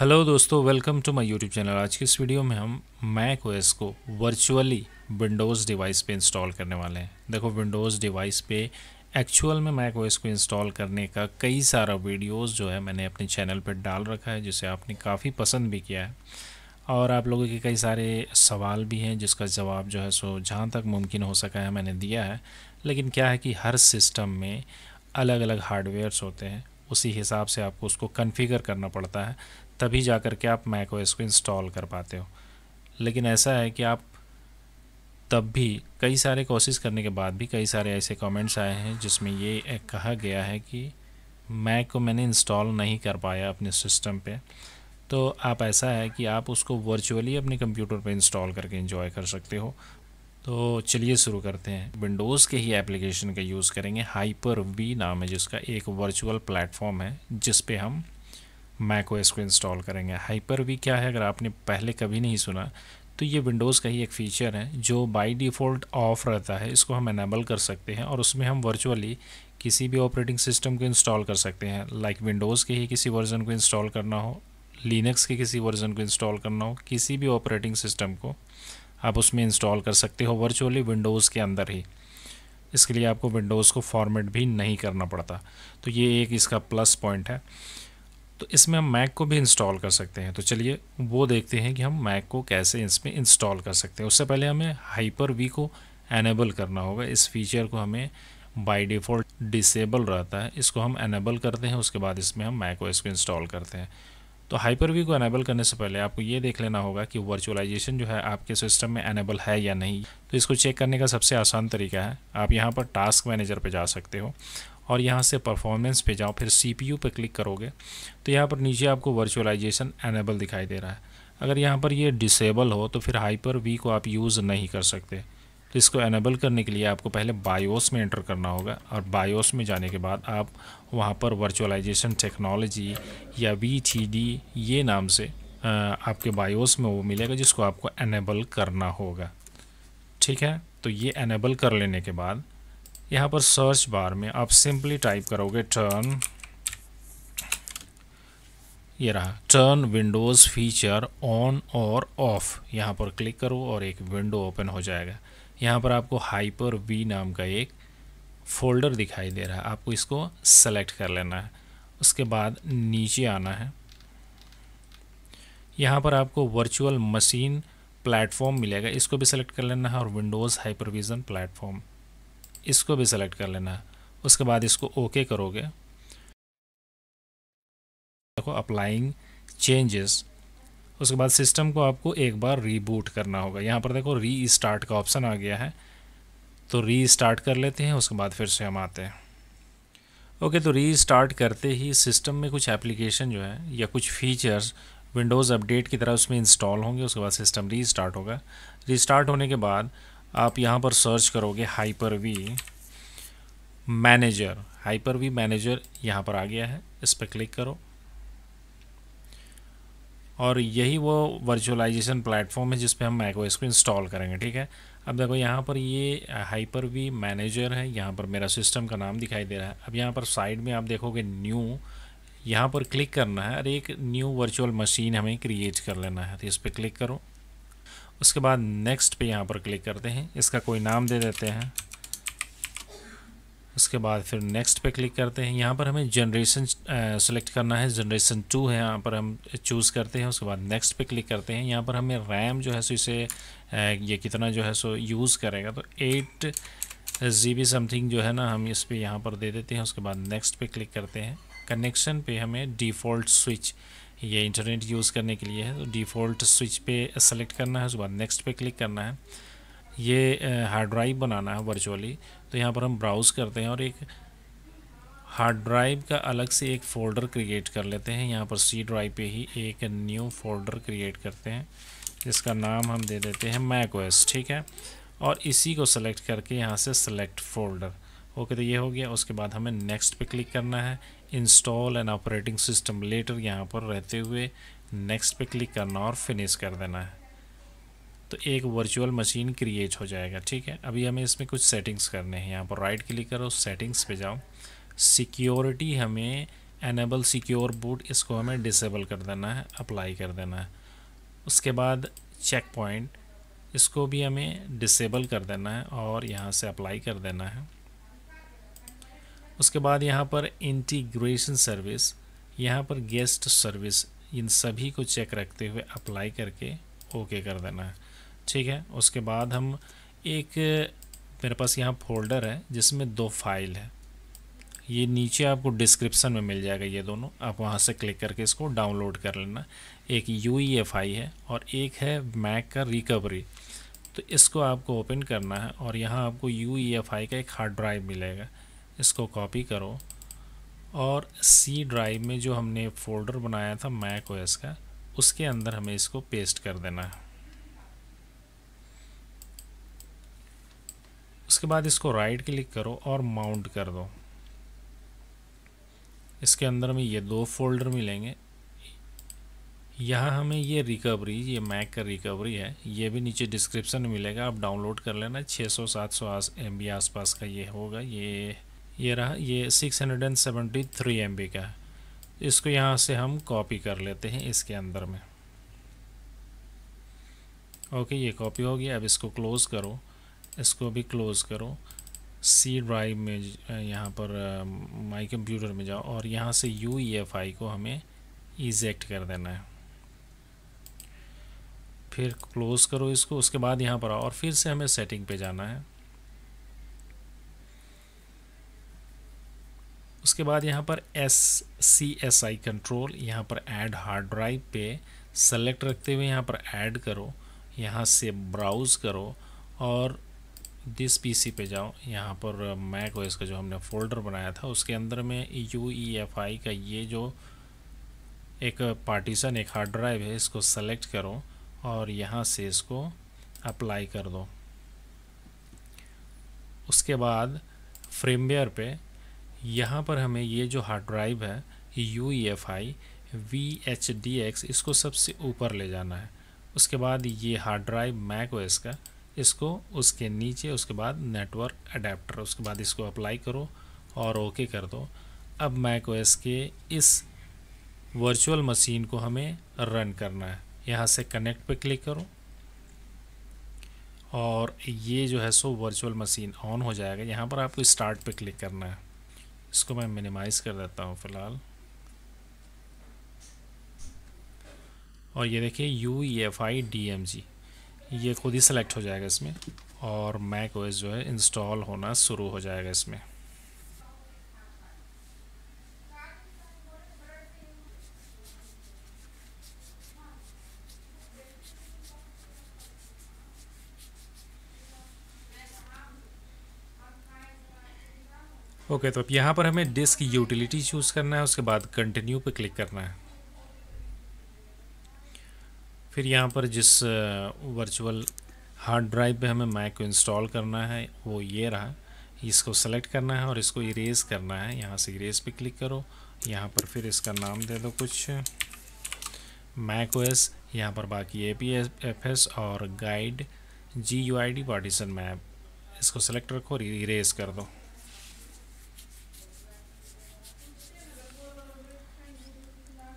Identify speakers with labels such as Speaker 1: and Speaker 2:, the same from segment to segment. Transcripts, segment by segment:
Speaker 1: hello दोस्तों welcome to my YouTube channel आज के इस वीडियो में हम मैक ओएस को वर्चुअली विंडोज़ डिवाइस पे इंस्टॉल करने वाले हैं देखो विंडोज़ डिवाइस पे एक्चुअल में मैक ओएस को इंस्टॉल करने का कई सारा वीडियोस जो है मैंने अपने चैनल पर डाल रखा है जिसे आपने काफ़ी पसंद भी किया है और आप लोगों के कई सारे सवाल भी हैं जिसका जवाब जो है सो जहाँ तक मुमकिन हो सका है मैंने दिया है लेकिन क्या है कि हर सिस्टम में अलग अलग हार्डवेयर्स होते हैं उसी हिसाब से आपको उसको कन्फिगर करना पड़ता है तभी जा कर के आप मैक ओएस को इंस्टॉल कर पाते हो लेकिन ऐसा है कि आप तब भी कई सारे कोशिश करने के बाद भी कई सारे ऐसे कमेंट्स आए हैं जिसमें ये कहा गया है कि मैक को मैंने इंस्टॉल नहीं कर पाया अपने सिस्टम पे तो आप ऐसा है कि आप उसको वर्चुअली अपने कंप्यूटर पर इंस्टॉल करके इंजॉय कर सकते हो तो चलिए शुरू करते हैं विंडोज़ के ही एप्लीकेशन का यूज़ करेंगे हाइपर वी नाम है जिसका एक वर्चुअल प्लेटफॉर्म है जिस पे हम मैक ओएस को इंस्टॉल करेंगे हाइपर वी क्या है अगर आपने पहले कभी नहीं सुना तो ये विंडोज़ का ही एक फ़ीचर है जो बाय डिफ़ॉल्ट ऑफ रहता है इसको हम एनेबल कर सकते हैं और उसमें हम वर्चुअली किसी भी ऑपरेटिंग सिस्टम को इंस्टॉल कर सकते हैं लाइक विंडोज़ के ही किसी वर्ज़न को इंस्टॉल करना हो लिनक्स के किसी वर्ज़न को इंस्टॉल करना हो किसी भी ऑपरेटिंग सिस्टम को आप उसमें इंस्टॉल कर सकते हो वर्चुअली विंडोज़ के अंदर ही इसके लिए आपको विंडोज़ को फॉर्मेट भी नहीं करना पड़ता तो ये एक इसका प्लस पॉइंट है तो इसमें हम मैक को भी इंस्टॉल कर सकते हैं तो चलिए वो देखते हैं कि हम मैक को कैसे इसमें इंस्टॉल कर सकते हैं उससे पहले हमें हाइपर वी को एनेबल करना होगा इस फीचर को हमें बाय डिफ़ॉल्ट डिसेबल रहता है इसको हम एनेबल करते हैं उसके बाद इसमें हम मैक को इसको इंस्टॉल करते हैं तो हाइपर वी को एनेबल करने से पहले आपको ये देख लेना होगा कि वर्चुअलाइजेशन जो है आपके सिस्टम में एनेबल है या नहीं तो इसको चेक करने का सबसे आसान तरीका है आप यहाँ पर टास्क मैनेजर पर जा सकते हो और यहाँ से परफॉर्मेंस पे जाओ फिर सी पी पर क्लिक करोगे तो यहाँ पर नीचे आपको वर्चुअलाइजेशन एनेबल दिखाई दे रहा है अगर यहाँ पर ये डिसेबल हो तो फिर हाइपर वी को आप यूज़ नहीं कर सकते तो इसको एनेबल करने के लिए आपको पहले बायोस में एंटर करना होगा और बायोस में जाने के बाद आप वहाँ पर वर्चुअलाइजेशन टेक्नोलॉजी या वी ये नाम से आपके बायोस में वो मिलेगा जिसको आपको एनेबल करना होगा ठीक है तो ये एनेबल कर लेने के बाद यहाँ पर सर्च बार में आप सिंपली टाइप करोगे टर्न ये रहा टर्न विंडोज़ फीचर ऑन और ऑफ यहाँ पर क्लिक करो और एक विंडो ओपन हो जाएगा यहाँ पर आपको हाइपर वी नाम का एक फोल्डर दिखाई दे रहा है आपको इसको सेलेक्ट कर लेना है उसके बाद नीचे आना है यहाँ पर आपको वर्चुअल मशीन प्लेटफॉर्म मिलेगा इसको भी सिलेक्ट कर लेना है और विंडोज़ हाइपरविज़न प्लेटफॉर्म इसको भी सेलेक्ट कर लेना है उसके बाद इसको ओके करोगे देखो अप्लाइंग चेंजेस उसके बाद सिस्टम को आपको एक बार रीबूट करना होगा यहाँ पर देखो री स्टार्ट का ऑप्शन आ गया है तो री स्टार्ट कर लेते हैं उसके बाद फिर से हम आते हैं ओके तो री स्टार्ट करते ही सिस्टम में कुछ एप्लीकेशन जो है या कुछ फीचर्स विंडोज़ अपडेट की तरह उसमें इंस्टॉल होंगे उसके बाद सिस्टम री स्टार्ट होगा री स्टार्ट होने के बाद आप यहाँ पर सर्च करोगे Hyper V manager Hyper V manager यहाँ पर आ गया है इस पर क्लिक करो और यही वो वर्चुअलाइजेशन प्लेटफॉर्म है जिसपे हम मैकोस को इंस्टॉल करेंगे ठीक है अब देखो यहाँ पर ये हाइपर वी मैनेजर है यहाँ पर मेरा सिस्टम का नाम दिखाई दे रहा है अब यहाँ पर साइड में आप देखोगे न्यू यहाँ पर क्लिक करना है और एक न्यू वर्चुअल मशीन हमें क्रिएट कर लेना है तो इस पर क्लिक करो उसके बाद नेक्स्ट पे यहाँ पर क्लिक करते हैं इसका कोई नाम दे देते हैं उसके बाद फिर नेक्स्ट पे क्लिक करते हैं यहाँ पर हमें जनरेशन सेलेक्ट करना है जनरेशन टू है यहाँ पर हम चूज़ करते हैं उसके बाद नेक्स्ट पे क्लिक करते हैं यहाँ पर हमें रैम जो है सो इसे ये कितना जो है सो यूज़ करेगा तो एट जी समथिंग जो है ना हम इस पर यहाँ पर दे देते हैं उसके बाद नेक्स्ट पे क्लिक करते हैं कनेक्शन पे हमें डिफ़ॉल्ट स्विच ये इंटरनेट यूज़ करने के लिए है तो डिफ़ॉल्ट स्विच पे सेलेक्ट करना है उसके बाद नेक्स्ट पे क्लिक करना है ये हार्ड ड्राइव बनाना है वर्चुअली तो यहाँ पर हम ब्राउज़ करते हैं और एक हार्ड ड्राइव का अलग से एक फ़ोल्डर क्रिएट कर लेते हैं यहाँ पर सी ड्राइव पे ही एक न्यू फोल्डर क्रिएट करते हैं जिसका नाम हम दे देते हैं मैक ठीक है और इसी को सेलेक्ट करके यहाँ से सेलेक्ट फ़ोल्डर ओके तो ये हो गया उसके बाद हमें नेक्स्ट पे क्लिक करना है install and operating system later यहाँ पर रहते हुए नेक्स्ट पे क्लिक करना और फिनिश कर देना है तो एक वर्चुअल मशीन क्रिएट हो जाएगा ठीक है अभी हमें इसमें कुछ सेटिंग्स करने हैं यहाँ पर राइट क्लिक करो सेटिंग्स पे जाओ सिक्योरिटी हमें एनेबल सिक्योर बूट इसको हमें डिसेबल कर देना है अप्लाई कर देना है उसके बाद चेक पॉइंट इसको भी हमें डिसेबल कर देना है और यहाँ से अप्लाई कर देना है उसके बाद यहाँ पर इंटीग्रेशन सर्विस यहाँ पर गेस्ट सर्विस इन सभी को चेक रखते हुए अप्लाई करके ओके कर देना है ठीक है उसके बाद हम एक मेरे पास यहाँ फोल्डर है जिसमें दो फाइल है ये नीचे आपको डिस्क्रिप्शन में मिल जाएगा ये दोनों आप वहाँ से क्लिक करके इसको डाउनलोड कर लेना एक यू है और एक है मैक का रिकवरी तो इसको आपको ओपन करना है और यहाँ आपको यू का एक हार्ड ड्राइव मिलेगा इसको कॉपी करो और सी ड्राइव में जो हमने फोल्डर बनाया था मैक ओएस का उसके अंदर हमें इसको पेस्ट कर देना है उसके बाद इसको राइट क्लिक करो और माउंट कर दो इसके अंदर में ये दो फोल्डर मिलेंगे यहाँ हमें ये रिकवरी ये मैक का रिकवरी है ये भी नीचे डिस्क्रिप्शन में मिलेगा आप डाउनलोड कर लेना 600-700 सौ एम आसपास का ये होगा ये ये रहा ये 673 बी का है इसको यहाँ से हम कॉपी कर लेते हैं इसके अंदर में ओके ये कॉपी हो गया अब इसको क्लोज़ करो इसको भी क्लोज़ करो सी ड्राइव में यहाँ पर माई कंप्यूटर में जाओ और यहाँ से यू ई एफ आई को हमें इजेक्ट कर देना है फिर क्लोज़ करो इसको उसके बाद यहाँ पर आओ और फिर से हमें सेटिंग पे जाना है उसके बाद यहाँ पर S C S I control यहाँ पर ऐड हार्ड ड्राइव पे सेलेक्ट रखते हुए यहाँ पर ऐड करो यहाँ से ब्राउज़ करो और दिस पीसी पे जाओ यहाँ पर मैक ओएस का जो हमने फोल्डर बनाया था उसके अंदर में यू ई एफ आई का ये जो एक पार्टीशन एक हार्ड ड्राइव है इसको सेलेक्ट करो और यहाँ से इसको अप्लाई कर दो उसके बाद फ्रेमवेयर पे यहाँ पर हमें ये जो हार्ड ड्राइव है U E F I V H D X इसको सबसे ऊपर ले जाना है उसके बाद ये हार्ड ड्राइव मैक ओ का इसको उसके नीचे उसके बाद नेटवर्क अडेप्टर उसके बाद इसको अप्लाई करो और ओके कर दो अब मैक ओ के इस वर्चुअल मशीन को हमें रन करना है यहाँ से कनेक्ट पे क्लिक करो और ये जो है सो वर्चुअल मशीन ऑन हो जाएगा यहाँ पर आपको स्टार्ट पे क्लिक करना है इसको मैं मिनिमाइज़ कर देता हूँ फ़िलहाल और ये देखिए U E F I D M G ये खुद ही सेलेक्ट हो जाएगा इसमें और मैक ओएस जो है इंस्टॉल होना शुरू हो जाएगा इसमें ओके okay, तो अब यहाँ पर हमें डिस्क यूटिलिटी चूज़ करना है उसके बाद कंटिन्यू पे क्लिक करना है फिर यहाँ पर जिस वर्चुअल हार्ड ड्राइव पे हमें मैक को इंस्टॉल करना है वो ये रहा इसको सेलेक्ट करना है और इसको इरेज करना है यहाँ से इरेज पे क्लिक करो यहाँ पर फिर इसका नाम दे दो कुछ मैक ओ एस यहाँ पर बाकी ए पी एफ एस और guide G U I D partition map इसको सेलेक्ट रखो और इरेज कर दो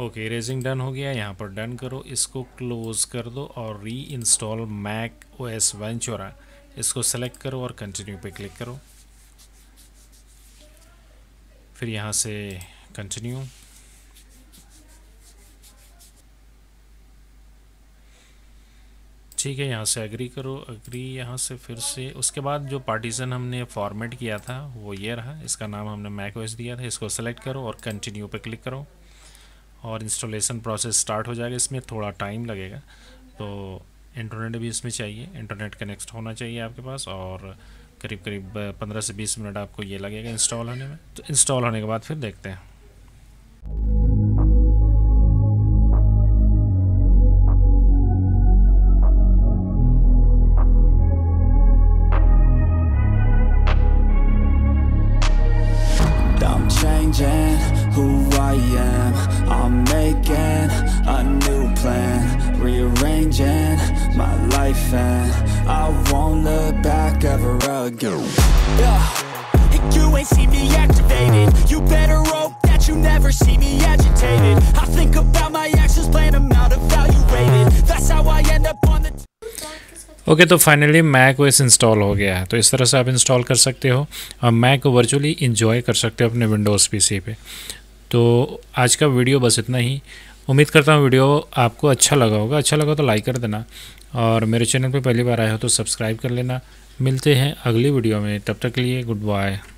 Speaker 1: ओके रेजिंग डन हो गया यहाँ पर डन करो इसको क्लोज़ कर दो और reinstall Mac O S Ventura इसको सेलेक्ट करो और कंटिन्यू पे क्लिक करो फिर यहाँ से कंटिन्यू ठीक है यहाँ से एग्री करो एग्री यहाँ से फिर से उसके बाद जो पार्टीशन हमने फॉर्मेट किया था वो ये रहा इसका नाम हमने मैक एस दिया था इसको सेलेक्ट करो और कंटिन्यू पे क्लिक करो और इंस्टॉलेशन प्रोसेस स्टार्ट हो जाएगा इसमें थोड़ा टाइम लगेगा तो इंटरनेट भी इसमें चाहिए इंटरनेट कनेक्ट होना चाहिए आपके पास और करीब करीब पंद्रह से बीस मिनट आपको ये लगेगा इंस्टॉल होने में तो इंस्टॉल होने के बाद फिर देखते हैं who I am and I won't look back ever again Yeah, you ain't see me activated You better hope that you never see me agitated I think about my actions, plan them out, evaluated That's how I end up on the... okay okay, तो finally Mac OS install हो गया है तो इस तरह से आप install कर सकते हो और मैक को वर्चुअली इंजॉय कर सकते हो अपने विंडोज़ पीसी पे तो आज का वीडियो बस इतना ही उम्मीद करता हूँ वीडियो आपको अच्छा लगा होगा अच्छा लगा तो लाइक कर देना और मेरे चैनल पर पहली बार आए हो तो सब्सक्राइब कर लेना मिलते हैं अगली वीडियो में तब तक के लिए गुड बाय